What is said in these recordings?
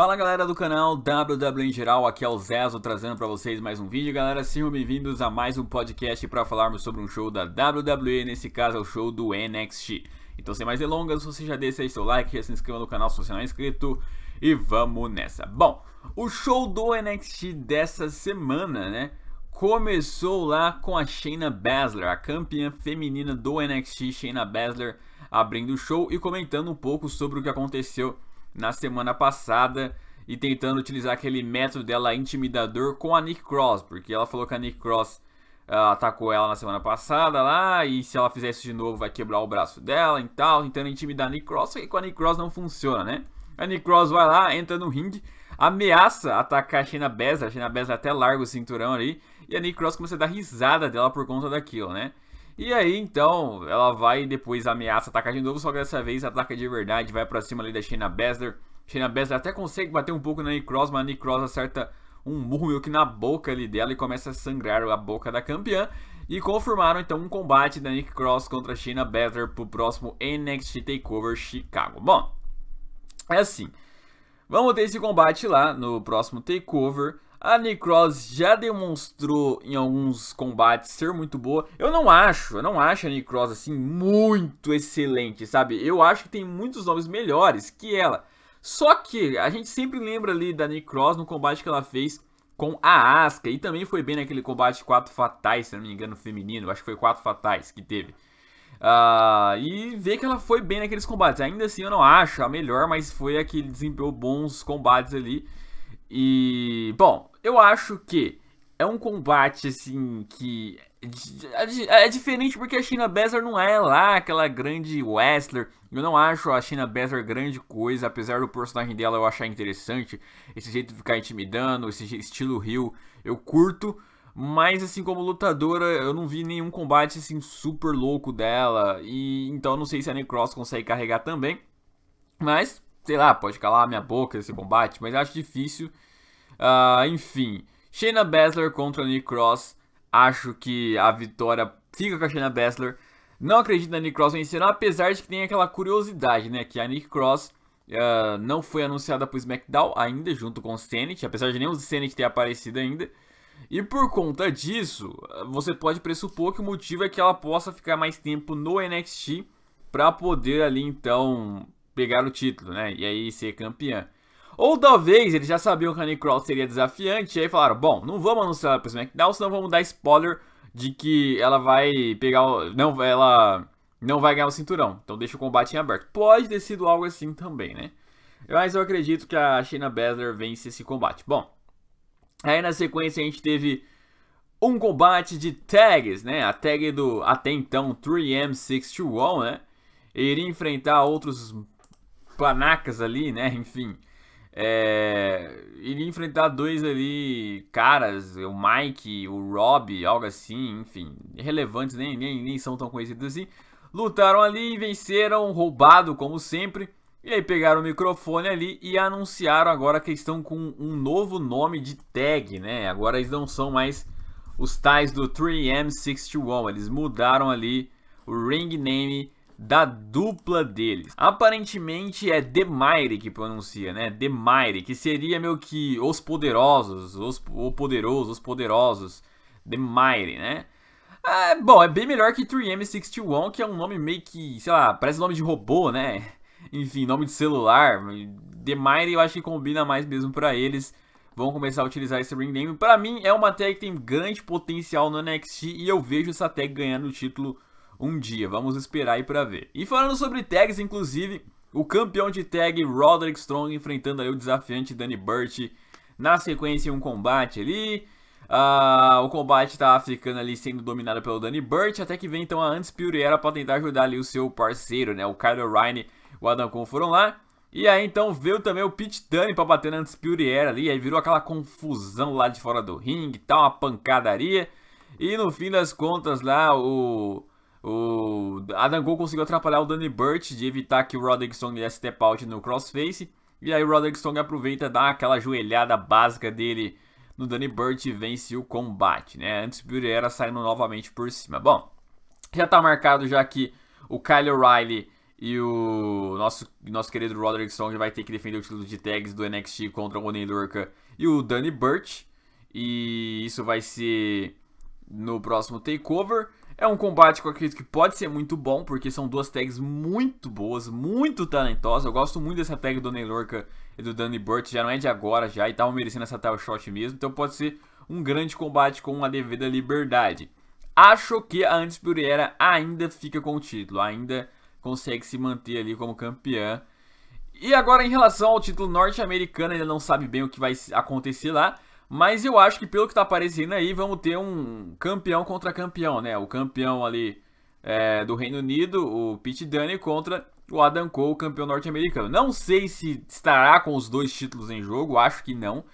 Fala galera do canal WW em geral, aqui é o Zezo trazendo para vocês mais um vídeo. Galera, sejam bem-vindos a mais um podcast para falarmos sobre um show da WWE, nesse caso é o show do NXT. Então sem mais delongas, você já deixa aí seu like, já se inscreva no canal se você não é inscrito e vamos nessa. Bom, o show do NXT dessa semana, né? Começou lá com a Shayna Baszler, a campeã feminina do NXT, Shayna Baszler, abrindo o show e comentando um pouco sobre o que aconteceu na semana passada e tentando utilizar aquele método dela intimidador com a Nick Cross, porque ela falou que a Nick Cross uh, atacou ela na semana passada lá e se ela fizer isso de novo vai quebrar o braço dela e tal, tentando intimidar a Nick Cross, e com a Nick Cross não funciona, né? A Nick Cross vai lá, entra no ringue, ameaça atacar a Shayna Baszler, a Shayna Baszler até larga o cinturão ali, e a Nick Cross começa a dar risada dela por conta daquilo, né? E aí, então, ela vai depois ameaça atacar de novo, só que dessa vez ataca de verdade, vai para cima ali da Shayna Baszler. Shayna Baszler até consegue bater um pouco na Nick Cross, mas a Nick Cross acerta um murro meio que na boca ali dela e começa a sangrar a boca da campeã. E confirmaram então um combate da Nick Cross contra a Shayna Baszler pro próximo NXT TakeOver Chicago. Bom, é assim, vamos ter esse combate lá no próximo TakeOver. A Nicross já demonstrou em alguns combates ser muito boa. Eu não acho, eu não acho a Nicross assim muito excelente, sabe? Eu acho que tem muitos nomes melhores que ela. Só que a gente sempre lembra ali da Nicross no combate que ela fez com a Asuka. E também foi bem naquele combate 4 fatais, se não me engano, feminino. Acho que foi 4 fatais que teve. Uh, e ver que ela foi bem naqueles combates. Ainda assim eu não acho a melhor, mas foi a que desempenhou bons combates ali. E, bom, eu acho que é um combate, assim, que é, é diferente porque a China Bezer não é lá aquela grande wrestler. Eu não acho a China Bezer grande coisa, apesar do personagem dela eu achar interessante. Esse jeito de ficar intimidando, esse estilo Rio, eu curto. Mas assim como lutadora, eu não vi nenhum combate assim super louco dela. E então não sei se a Necross consegue carregar também. Mas sei lá, pode calar minha boca esse combate, mas acho difícil. Uh, enfim, Shayna Baszler contra Nick Cross. Acho que a vitória fica com a Shayna Baszler. Não acredito na Nick Cross vencendo, apesar de que tem aquela curiosidade, né? Que a Nick Cross uh, não foi anunciada pro SmackDown ainda, junto com o Zenith, apesar de nem o Zenith ter aparecido ainda. E por conta disso, você pode pressupor que o motivo é que ela possa ficar mais tempo no NXT para poder ali então pegar o título, né? E aí ser campeã. Ou talvez eles já sabiam que a Cross seria desafiante e aí falaram, bom, não vamos anunciar ela pro SmackDown, senão vamos dar spoiler de que ela vai pegar o... não, ela não vai ganhar o cinturão. Então deixa o combate em aberto. Pode ter sido algo assim também, né? Mas eu acredito que a Shayna Baszler vence esse combate. Bom, aí na sequência a gente teve um combate de tags, né? A tag do até então 3M621, né? Ele iria enfrentar outros planacas ali, né? Enfim. É, iria enfrentar dois ali caras, o Mike, o Rob, algo assim, enfim, relevantes nem, nem, nem são tão conhecidos assim. Lutaram ali e venceram, roubado como sempre. E aí pegaram o microfone ali e anunciaram agora que estão com um novo nome de tag, né? Agora eles não são mais os tais do 3M61, eles mudaram ali o ring name da dupla deles. Aparentemente é Demaire que pronuncia, né? Demaire, que seria meio que os poderosos, os, o poderoso, os poderosos. Demaire, né? Ah, bom, é bem melhor que 3M61, que é um nome meio que, sei lá, parece nome de robô, né? Enfim, nome de celular. Demaire eu acho que combina mais mesmo para eles vão começar a utilizar esse ring name. Para mim, é uma tag que tem grande potencial no NXT e eu vejo essa tag ganhando o título um dia, vamos esperar aí para ver. E falando sobre tags, inclusive, o campeão de tag Roderick Strong enfrentando aí o desafiante Danny Burch na sequência em um combate ali. Uh, o combate tá ficando ali sendo dominado pelo Danny Burch, até que vem então a Undisputed Era pra tentar ajudar ali o seu parceiro, né? O kyle Ryan o Adam Cole foram lá. E aí então veio também o Pete Dunne pra bater na Undisputed Era ali, aí virou aquela confusão lá de fora do ringue, tá uma pancadaria. E no fim das contas lá, o o Adam Cole conseguiu atrapalhar o Danny Burt de evitar que o Roderick Strong desse step out no crossface. E aí o Roderick Strong aproveita, dá aquela joelhada básica dele no Danny Burt e vence o combate, né? Antes o era saindo novamente por cima. Bom, já tá marcado já que o Kyle O'Reilly e o nosso, nosso querido Roderick Strong vai ter que defender o título de tags do NXT contra o Oney Lurka e o Danny Burt. E isso vai ser no próximo Takeover. É um combate que eu acredito que pode ser muito bom, porque são duas tags muito boas, muito talentosas. Eu gosto muito dessa tag do Neil Lorca e do Danny Burt, já não é de agora já, e estavam merecendo essa tile shot mesmo. Então pode ser um grande combate com uma devida liberdade. Acho que a Antes Puriera ainda fica com o título, ainda consegue se manter ali como campeã. E agora em relação ao título norte-americano, ainda não sabe bem o que vai acontecer lá. Mas eu acho que pelo que está aparecendo aí, vamos ter um campeão contra campeão, né? O campeão ali é, do Reino Unido, o Pete Dunne, contra o Adam Cole, campeão norte-americano. Não sei se estará com os dois títulos em jogo, acho que não.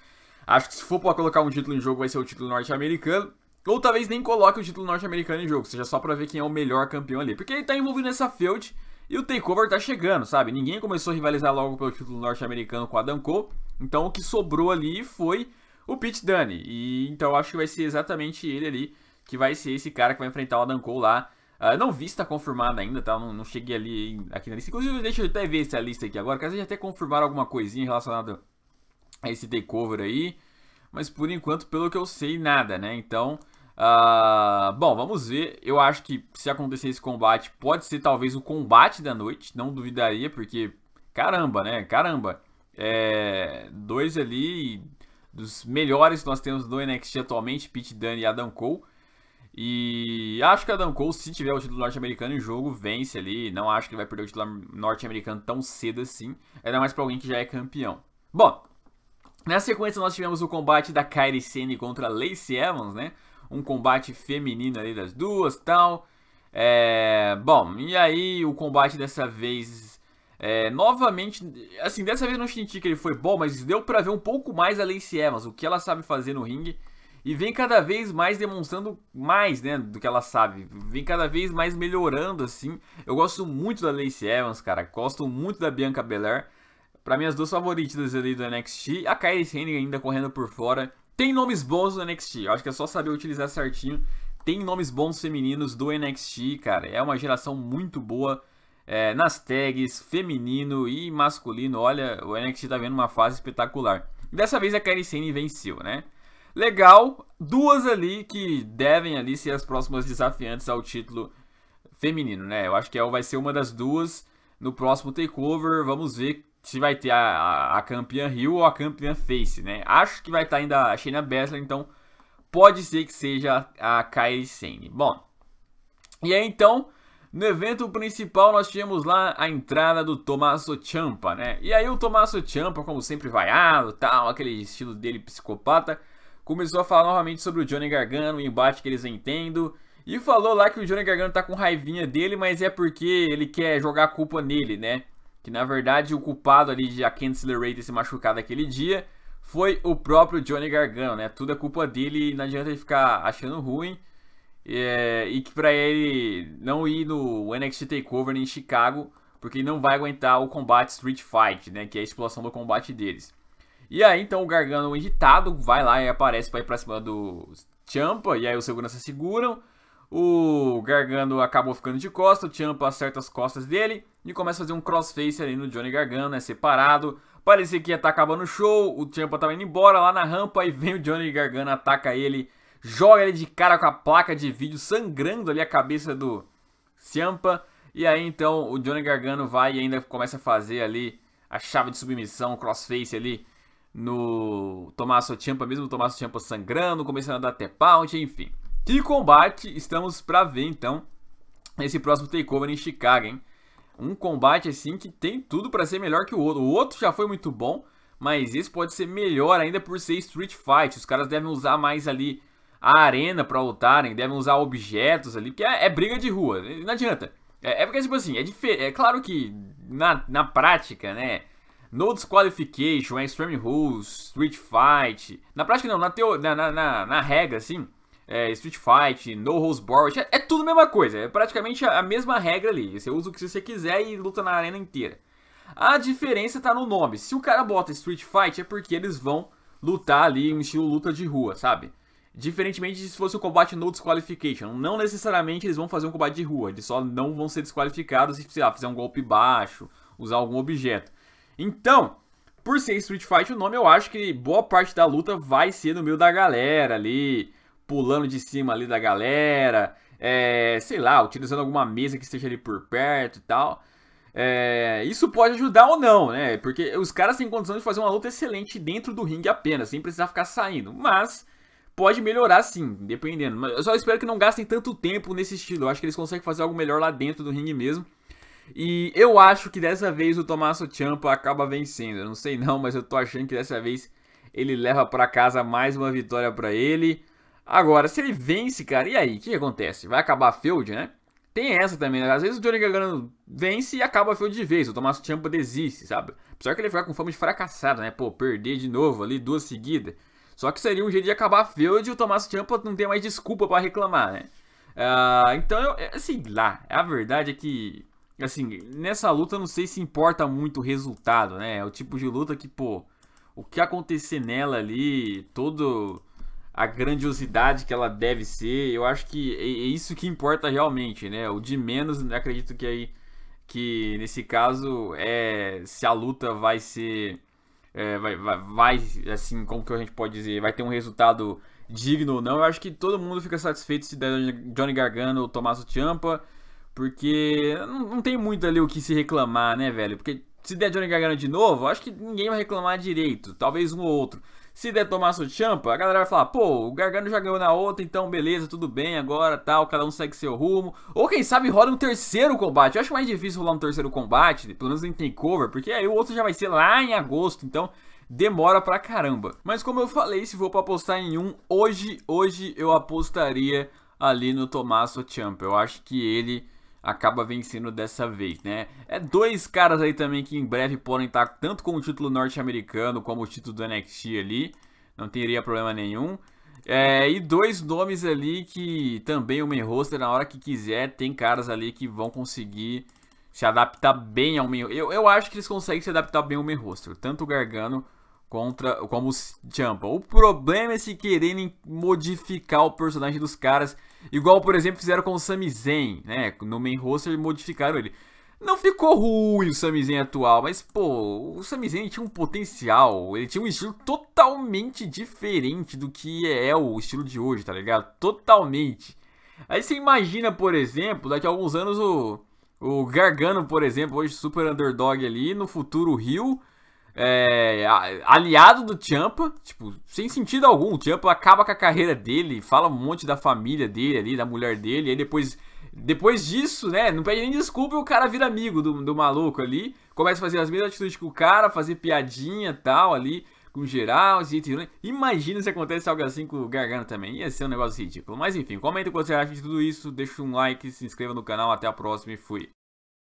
Acho que se for para colocar um título em jogo, vai ser o título norte-americano. Ou talvez nem coloque o título norte-americano em jogo, seja só para ver quem é o melhor campeão ali. Porque ele está envolvido nessa feud e o takeover tá chegando, sabe? Ninguém começou a rivalizar logo pelo título norte-americano com o Adam Cole. Então o que sobrou ali foi o Pete Dunne. E então acho que vai ser exatamente ele ali que vai ser esse cara que vai enfrentar o Adam Cole lá. Uh, não vi está confirmada ainda, tá? Não, não cheguei ali aqui na lista. Inclusive, deixa eu até ver essa é lista aqui agora, caso eles até confirmar alguma coisinha relacionada a esse takeover aí. Mas por enquanto, pelo que eu sei, nada, né? Então, uh, bom, vamos ver. Eu acho que se acontecer esse combate, pode ser talvez o combate da noite. Não duvidaria, porque caramba, né? Caramba. É, dois ali dos melhores que nós temos no NXT atualmente, Pete Dunne e Adam Cole. E acho que Adam Cole, se tiver o título norte-americano em jogo, vence ali. Não acho que ele vai perder o título norte-americano tão cedo assim. Ainda mais para alguém que já é campeão. Bom, na sequência nós tivemos o combate da Kairi Sane contra Lacey Evans, né? Um combate feminino ali das duas tal. É... Bom, e aí o combate dessa vez é, novamente, assim, dessa vez não senti que ele foi bom, mas deu para ver um pouco mais a Lacey Evans, o que ela sabe fazer no ringue. E vem cada vez mais demonstrando mais, né, do que ela sabe. Vem cada vez mais melhorando, assim. Eu gosto muito da Lacey Evans, cara. Gosto muito da Bianca Belair. Pra mim, as duas favoritas ali do NXT. A Kylie Hennig ainda correndo por fora. Tem nomes bons no NXT. Eu acho que é só saber utilizar certinho. Tem nomes bons femininos do NXT, cara. É uma geração muito boa é, nas tags, feminino e masculino. Olha, o NXT tá vendo uma fase espetacular. Dessa vez a Kairi venceu, né? Legal, duas ali que devem ali ser as próximas desafiantes ao título feminino, né? Eu acho que vai ser uma das duas no próximo takeover. Vamos ver se vai ter a, a, a campeã Rio ou a campeã Face, né? Acho que vai estar tá ainda a Shayna Baszler, então pode ser que seja a Kairi Sane. Bom, e aí então no evento principal, nós tínhamos lá a entrada do Tommaso Champa, né? E aí o Tommaso Champa, como sempre vaiado, tal, aquele estilo dele psicopata, começou a falar novamente sobre o Johnny Gargano, o embate que eles entendem, e falou lá que o Johnny Gargano tá com raivinha dele, mas é porque ele quer jogar a culpa nele, né? Que na verdade o culpado ali de a Cancel Ray ter se machucado aquele dia foi o próprio Johnny Gargano, né? Tudo é culpa dele e não adianta ele ficar achando ruim. É, e que para ele não ir no NXT Takeover em Chicago, porque ele não vai aguentar o combate Street Fight, né, que é a explosão do combate deles. E aí então o Gargano irritado vai lá e aparece para ir para cima do Champa, e aí os seguranças seguram. O Gargano acabou ficando de costas, o Champa acerta as costas dele e começa a fazer um crossface ali no Johnny Gargano, né, separado. Parecia que ia estar tá acabando o show, o Champa tava indo embora lá na rampa e vem o Johnny Gargano ataca ele joga ele de cara com a placa de vídeo, sangrando ali a cabeça do Ciampa. E aí então o Johnny Gargano vai e ainda começa a fazer ali a chave de submissão, o crossface ali no Tommaso Ciampa, mesmo o Tommaso Ciampa sangrando, começando a dar até pound, enfim. Que combate estamos para ver então esse próximo takeover em Chicago, hein? Um combate assim que tem tudo para ser melhor que o outro. O outro já foi muito bom, mas esse pode ser melhor ainda por ser Street Fight. Os caras devem usar mais ali a arena para lutarem, devem usar objetos ali, porque é, é briga de rua, não adianta. É, é porque, tipo assim, é, é claro que na, na prática, né, no Disqualification, é Extreme Rules, Street Fight, na prática não, na, teo, na, na, na, na regra, assim, é, Street Fight, No Rules Board, é, é, tudo a mesma coisa, é praticamente a, a, mesma regra ali, você usa o que você quiser e luta na arena inteira. A diferença tá no nome, se o cara bota Street Fight é porque eles vão lutar ali um estilo luta de rua, sabe? Diferentemente de se fosse um combate no disqualification, não necessariamente eles vão fazer um combate de rua, eles só não vão ser desqualificados se, sei lá, fizer um golpe baixo, usar algum objeto. Então, por ser Street Fight o nome, eu acho que boa parte da luta vai ser no meio da galera ali, pulando de cima ali da galera, é, sei lá, utilizando alguma mesa que esteja ali por perto e tal. É, isso pode ajudar ou não, né? Porque os caras têm condição de fazer uma luta excelente dentro do ringue apenas, sem precisar ficar saindo, mas pode melhorar sim, dependendo. Mas eu só espero que não gastem tanto tempo nesse estilo. Eu acho que eles conseguem fazer algo melhor lá dentro do ringue mesmo. E eu acho que dessa vez o Tommaso Ciampa acaba vencendo. Eu não sei não, mas eu tô achando que dessa vez ele leva para casa mais uma vitória para ele. Agora, se ele vence, cara, e aí? O que acontece? Vai acabar a feud, né? Tem essa também, né? Às vezes o Johnny Gargano vence e acaba a feud de vez. O Tommaso Ciampa desiste, sabe? só que ele ficar com fama de fracassado, né? Pô, perder de novo ali duas seguidas. Só que seria um jeito de acabar feio de o Thomas Champa não ter mais desculpa para reclamar, né? Uh, então, é, assim, lá, a verdade é que, assim, nessa luta eu não sei se importa muito o resultado, né? É o tipo de luta que, pô, o que acontecer nela ali, todo a grandiosidade que ela deve ser, eu acho que é, é isso que importa realmente, né? O de menos, né, acredito que aí que nesse caso é se a luta vai ser é, vai, vai, vai, assim, como que a gente pode dizer, vai ter um resultado digno ou não. Eu acho que todo mundo fica satisfeito se der Johnny Gargano ou Tommaso Ciampa, porque não, não tem muito ali o que se reclamar, né, velho? Porque se der Johnny Gargano de novo, acho que ninguém vai reclamar direito, talvez um ou outro. Se der Tommaso Champa, a galera vai falar, pô, o Gargano já ganhou na outra, então beleza, tudo bem agora, tal, cada um segue seu rumo. Ou quem sabe rola um terceiro combate. Eu acho mais difícil rolar um terceiro combate, pelo menos em Takeover, porque aí o outro já vai ser lá em agosto, então demora pra caramba. Mas como eu falei, se for pra apostar em um, hoje, hoje eu apostaria ali no Tommaso Champa. Eu acho que ele acaba vencendo dessa vez, né? É dois caras aí também que em breve podem estar tanto com o título norte-americano como o título do NXT ali, não teria problema nenhum. É, e dois nomes ali que também o main roster, na hora que quiser, tem caras ali que vão conseguir se adaptar bem ao main eu, eu acho que eles conseguem se adaptar bem ao main roster, tanto o Gargano contra como o Champa. O problema é se quererem modificar o personagem dos caras Igual, por exemplo, fizeram com o Sami Zayn, né? No main roster modificaram ele. Não ficou ruim o Sami Zayn atual, mas pô, o Sami Zayn tinha um potencial, ele tinha um estilo totalmente diferente do que é o estilo de hoje, tá ligado? Totalmente. Aí você imagina, por exemplo, daqui a alguns anos o, o Gargano, por exemplo, hoje super underdog ali, no futuro o Rio é, aliado do Champa, tipo, sem sentido algum. O Champa acaba com a carreira dele, fala um monte da família dele ali, da mulher dele, e aí depois, depois disso, né, não pede nem desculpa e o cara vira amigo do, do maluco ali, começa a fazer as mesmas atitudes que o cara, fazer piadinha tal ali. Com geral, imagina se acontece algo assim com o Gargano também. Ia ser um negócio ridículo. Mas enfim, comenta o que você acha de tudo isso. Deixa um like, se inscreva no canal. Até a próxima e fui.